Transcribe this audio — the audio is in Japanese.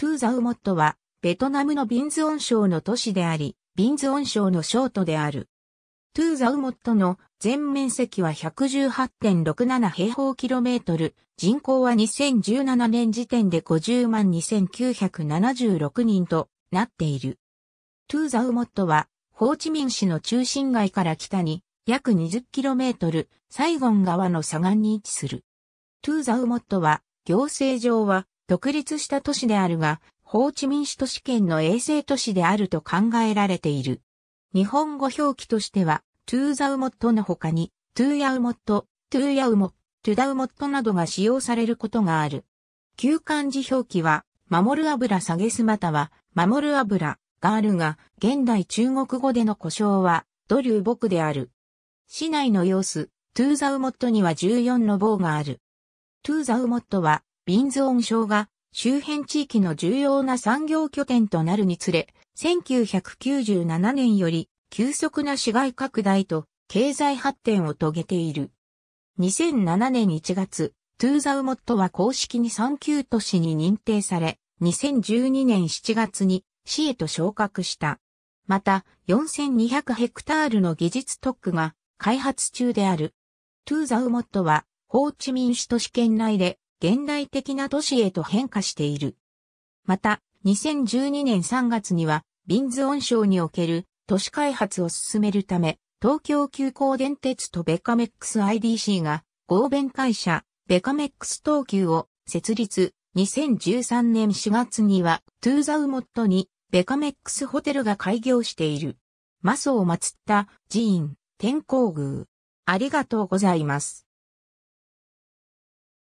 トゥーザウモットは、ベトナムのビンズオン省の都市であり、ビンズオン省の省都である。トゥーザウモットの全面積は118.67平方キロメートル、人口は2017年時点で50万2976人となっている。トゥーザウモットは、ホーチミン市の中心街から北に約2 0トル、サイゴン川の左岸に位置する。トゥーザウモットは、行政上は独立した都市であるが、法治民主都市圏の衛星都市であると考えられている。日本語表記としては、トゥーザウモットの他に、トゥーヤウモット、トゥーヤウモ、トゥダウモットなどが使用されることがある。旧漢字表記は、守る油下げすまたは、守る油があるが、現代中国語での故障は、ドリーボクである。市内の様子、トゥーザウモットには14の棒がある。トゥーザウモットは、ビンズオン省が周辺地域の重要な産業拠点となるにつれ、1997年より急速な市街拡大と経済発展を遂げている。2007年1月、トゥーザウモットは公式に3級都市に認定され、2012年7月に市へと昇格した。また、4200ヘクタールの技術特区が開発中である。トゥーザウモットは、ホーチミン市都市圏内で現代的な都市へと変化している。また、2012年3月には、ビンズ温床における都市開発を進めるため、東京急行電鉄とベカメックス IDC が合弁会社ベカメックス東急を設立。2013年4月にはトゥーザウモットにベカメックスホテルが開業している。マソを祀った寺院、天皇宮。ありがとうございます。